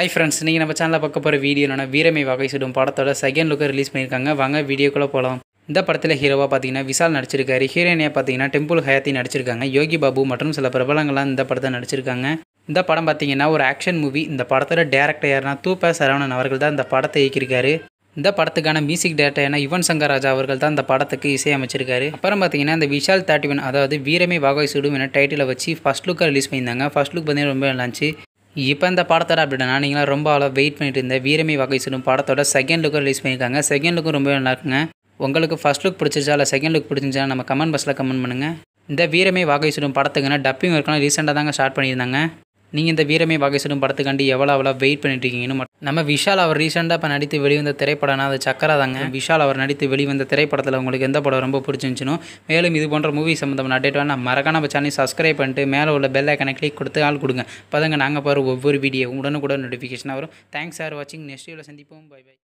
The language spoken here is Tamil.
ஹை ஃப்ரெண்ட்ஸ் நீங்கள் நம்ம சேனலில் பார்க்க போகிற வீடியோ என்னென்னா வீரமை வகை சுடும் படத்தோட செகண்ட் லுக்கை ரிலீஸ் பண்ணியிருக்காங்க வாங்க வீடியோக்குள்ளே போகலாம் இந்த படத்தில் ஹீரோவாக பார்த்தீங்கன்னா விஷால் நடிச்சிருக்காரு ஹீரோயினியாக பார்த்தீங்கன்னா டெம்பிள் ஹயாத்தி நடிச்சிருக்காங்க யோகி பாபு மற்றும் சில பிரபலங்கள்லாம் இந்த படத்தை நடிச்சிருக்காங்க இந்த படம் பார்த்தீங்கன்னா ஒரு ஆக்ஷன் மூவி இந்த படத்தோட டேரக்டர் யார்னா தூப்பா சரவணன் அவர்கள் தான் இந்த படத்தை இயக்கியிருக்காரு இந்த படத்துக்கான மியூசிக் டேரக்டர் என யுவன் சங்கர் ராஜா அவர்கள் தான் இந்த படத்துக்கு இசையமைச்சிருக்காரு அப்புறம் பார்த்தீங்கன்னா இந்த விஷால் தேர்ட்டி ஒன் அதாவது வீரமே வாகை சுடும் என டைட்டிலை வச்சு ஃபஸ்ட் லுக்கை ரிலீஸ் பண்ணியிருந்தாங்க ஃபஸ்ட் லுக் பார்த்தீங்கன்னா ரொம்ப நல்லாச்சு இப்போ இந்த படத்தோட அப்படின்னா நீங்களாம் ரொம்ப அவ்வளோ வெயிட் பண்ணிட்டு இருந்த வீரமே வகை சொல்லும் படத்தோட செகண்ட் லுக்கும் ரிலீஸ் பண்ணியிருக்காங்க செகண்ட் லுக்கும் ரொம்பவே நல்லா இருக்குங்க உங்களுக்கு ஃபஸ்ட் லுக் பிடிச்சிருச்சா இல்லை செகண்ட் லுக் பிடிச்சிருச்சா நம்ம கமெண்ட் பாக்ஸில் கமெண்ட் பண்ணுங்கள் இந்த வீரமே வகை சொல்லும் படத்துக்குன்னா டப்பிங் ஒர்க்கெலாம் ரீசெண்டாக தாங்க ஸ்டார்ட் பண்ணியிருந்தாங்க நீங்கள் இந்த வீரமே வாகேசனும் படத்துக்காண்டி எவ்வளோ அவ்வளோ வெயிட் பண்ணிட்டு இருக்கீங்கன்னு நம்ம விஷால் அவர் ரீசெண்டாக இப்போ நடித்து வெளிவந்த திரைப்படம்னா அது சக்கரா தாங்க விஷால் அவர் நடித்து வெளிவந்த திரைப்படத்தில் உங்களுக்கு எந்த படம் ரொம்ப பிடிச்சிருந்துச்சுனோ மேலும் இது போன்ற மூவி சம்மந்தமான அப்டேட் வேணால் மறக்காம நம்ம சேனல் சப்ஸ்கிரைப் பண்ணிட்டு மேலே உள்ள பெல் ஐக்கனை கிளிக் கொடுத்து ஆள் கொடுங்க பதங்க நாங்கள் பாரு ஒவ்வொரு வீடியோ உடனுக்குடன் நோட்டிஃபிகேஷனாக வரும் தேங்க்ஸ் ஃபார் வாட்சிங் நெக்ஸ்ட் வீடியோவில் சந்திப்போம் பை பை